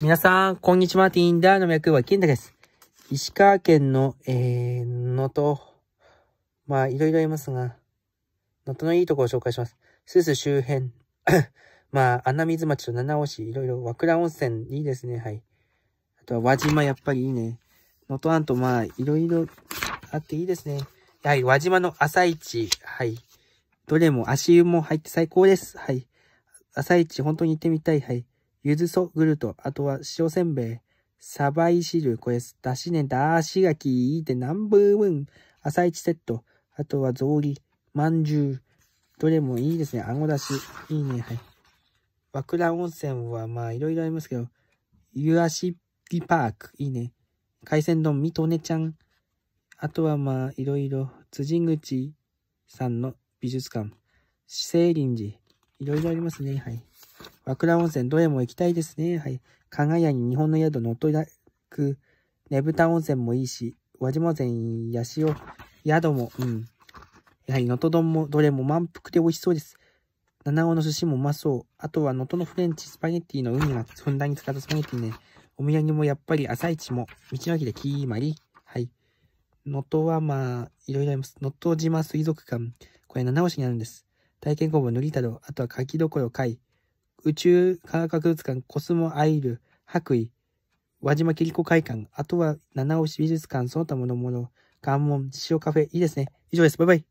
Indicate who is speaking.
Speaker 1: 皆さん、こんにちは。ティンダーの役は金太です。石川県の、えー、能登。まあ、いろいろいますが、能登のいいところを紹介します。スス周辺。まあ、穴水町と七尾市、いろいろ、和倉温泉、いいですね。はい。あとは、輪島、やっぱりいいね。能登半と、まあ、いろいろあっていいですね。はい、輪島の朝市。はい。どれも足湯も入って最高です。はい。朝市、本当に行ってみたい。はい。ゆずそぐると、あとは塩せんべい、さばい汁、これ、だしね、だしがき、いてー部分、朝一セット、あとは草履、まんじゅう、どれもいいですね。あごだし、いいね、はい。和倉温泉は、まあ、いろいろありますけど、湯あしぎパーク、いいね。海鮮丼、みとねちゃん。あとは、まあ、いろいろ、辻口さんの美術館、聖林寺、いろいろありますね、はい。和倉温泉どれも行きたいですね。はい。加賀屋に日本の宿乗っ取りく、ねぶた温泉もいいし、輪島温泉、やしお、宿も、うん。やはり能登丼もどれも満腹で美味しそうです。七尾の寿司もうまそう。あとは能登のフレンチ、スパゲッティの海がふんだんに使ったスパゲッティね。お土産もやっぱり朝市も、道の駅でキーマリ。はい。能登はまあ、いろいろあります。能登島水族館。これ七尾市にあるんです。体験工房塗り太郎。あとは柿どころ貝。宇宙科学博物館、コスモアイル、白衣、輪島切子会館、あとは七尾市美術館、その他ものもの、関門、実証カフェ、いいですね。以上です。バイバイ。